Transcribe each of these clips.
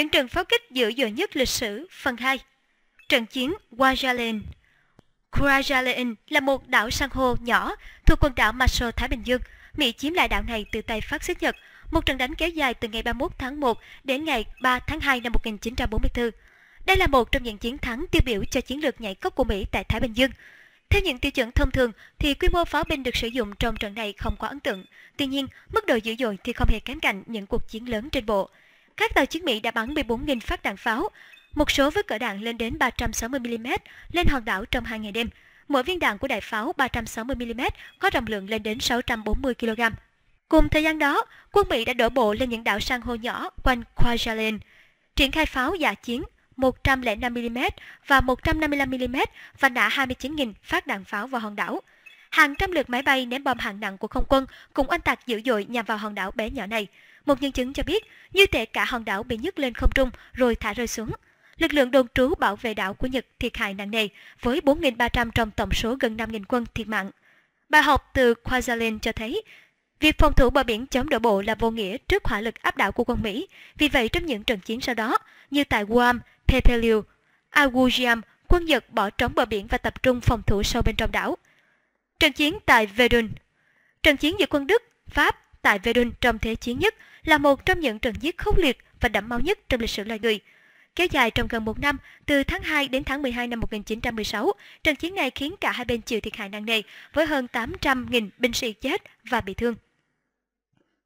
Những trận pháo kích dữ dội nhất lịch sử, phần 2 Trận chiến Kwajalein Kwajalein là một đảo san hô nhỏ thuộc quần đảo Marshall Thái Bình Dương. Mỹ chiếm lại đảo này từ tay phát xít Nhật. Một trận đánh kéo dài từ ngày 31 tháng 1 đến ngày 3 tháng 2 năm 1944. Đây là một trong những chiến thắng tiêu biểu cho chiến lược nhảy cốc của Mỹ tại Thái Bình Dương. Theo những tiêu chuẩn thông thường thì quy mô pháo binh được sử dụng trong trận này không quá ấn tượng. Tuy nhiên, mức độ dữ dội thì không hề kém cạnh những cuộc chiến lớn trên bộ các tàu chiến Mỹ đã bắn 14.000 phát đạn pháo, một số với cỡ đạn lên đến 360mm lên hòn đảo trong hai ngày đêm. Mỗi viên đạn của đại pháo 360mm có trọng lượng lên đến 640kg. Cùng thời gian đó, quân Mỹ đã đổ bộ lên những đảo san hô nhỏ quanh Kwajalein, triển khai pháo giả chiến 105mm và 155mm và nã 29.000 phát đạn pháo vào hòn đảo hàng trăm lượt máy bay ném bom hạng nặng của không quân cũng oanh tạc dữ dội nhằm vào hòn đảo bé nhỏ này. Một nhân chứng cho biết, như thể cả hòn đảo bị nhấc lên không trung rồi thả rơi xuống. Lực lượng đồn trú bảo vệ đảo của Nhật thiệt hại nặng nề, với 4.300 trong tổng số gần 5.000 quân thiệt mạng. Bài học từ Kwazalein cho thấy, Việc phòng thủ bờ biển chống đổ bộ là vô nghĩa trước hỏa lực áp đảo của quân Mỹ. Vì vậy trong những trận chiến sau đó, như tại Guam, Pepeliu, Agujiam, quân Nhật bỏ trống bờ biển và tập trung phòng thủ sâu bên trong đảo. Trận chiến tại Verdun Trận chiến giữa quân Đức, Pháp tại Verdun trong Thế chiến nhất là một trong những trận giết khốc liệt và đẫm máu nhất trong lịch sử loài người. Kéo dài trong gần một năm, từ tháng 2 đến tháng 12 năm 1916, trận chiến này khiến cả hai bên chịu thiệt hại nặng nề với hơn 800.000 binh sĩ chết và bị thương.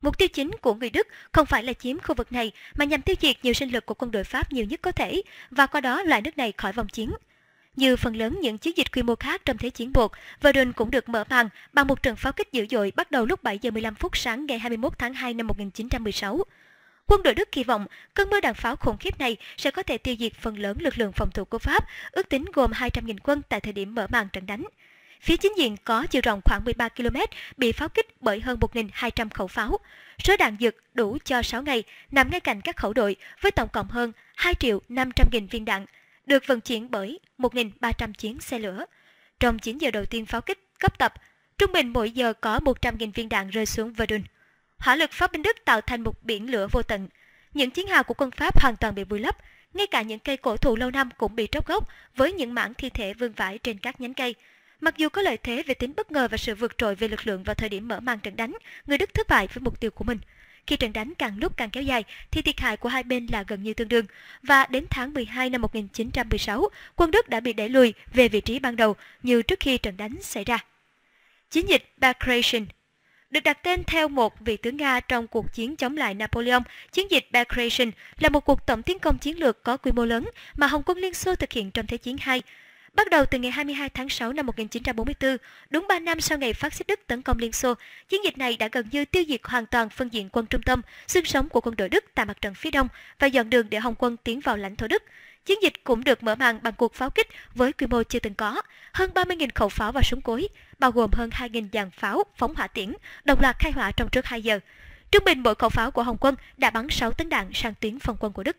Mục tiêu chính của người Đức không phải là chiếm khu vực này mà nhằm tiêu diệt nhiều sinh lực của quân đội Pháp nhiều nhất có thể và qua đó loại nước này khỏi vòng chiến. Như phần lớn những chiến dịch quy mô khác trong Thế chiến 1, Verdun cũng được mở màn bằng một trận pháo kích dữ dội bắt đầu lúc 7 giờ 15 phút sáng ngày 21 tháng 2 năm 1916. Quân đội Đức kỳ vọng cơn mưa đạn pháo khủng khiếp này sẽ có thể tiêu diệt phần lớn lực lượng phòng thủ của Pháp, ước tính gồm 200.000 quân tại thời điểm mở màn trận đánh. Phía chính diện có chiều rộng khoảng 13 km bị pháo kích bởi hơn 1.200 khẩu pháo. Số đạn dược đủ cho 6 ngày nằm ngay cạnh các khẩu đội với tổng cộng hơn 2 500.000 viên đạn được vận chuyển bởi 1.300 chiến xe lửa. Trong 9 giờ đầu tiên pháo kích cấp tập, trung bình mỗi giờ có 100.000 viên đạn rơi xuống Verdun. Hỏa lực pháo binh Đức tạo thành một biển lửa vô tận. Những chiến hào của quân Pháp hoàn toàn bị vùi lấp, ngay cả những cây cổ thụ lâu năm cũng bị tróc gốc với những mảng thi thể vương vãi trên các nhánh cây. Mặc dù có lợi thế về tính bất ngờ và sự vượt trội về lực lượng vào thời điểm mở màn trận đánh, người Đức thất bại với mục tiêu của mình – khi trận đánh càng lúc càng kéo dài thì thiệt hại của hai bên là gần như tương đương và đến tháng 12 năm 1916, quân Đức đã bị đẩy lùi về vị trí ban đầu như trước khi trận đánh xảy ra. Chiến dịch Bagration được đặt tên theo một vị tướng Nga trong cuộc chiến chống lại Napoleon. Chiến dịch Bagration là một cuộc tổng tiến công chiến lược có quy mô lớn mà Hồng quân Liên Xô thực hiện trong Thế chiến II Bắt đầu từ ngày 22 tháng 6 năm 1944, đúng 3 năm sau ngày phát xít Đức tấn công Liên Xô, chiến dịch này đã gần như tiêu diệt hoàn toàn phân diện quân trung tâm, xương sống của quân đội Đức tại mặt trận phía đông và dọn đường để Hồng quân tiến vào lãnh thổ Đức. Chiến dịch cũng được mở màn bằng cuộc pháo kích với quy mô chưa từng có, hơn 30.000 khẩu pháo và súng cối, bao gồm hơn 2.000 dàn pháo, phóng hỏa tiễn, đồng loạt khai hỏa trong trước 2 giờ. Trung bình mỗi khẩu pháo của Hồng quân đã bắn 6 tấn đạn sang tuyến phòng quân của Đức.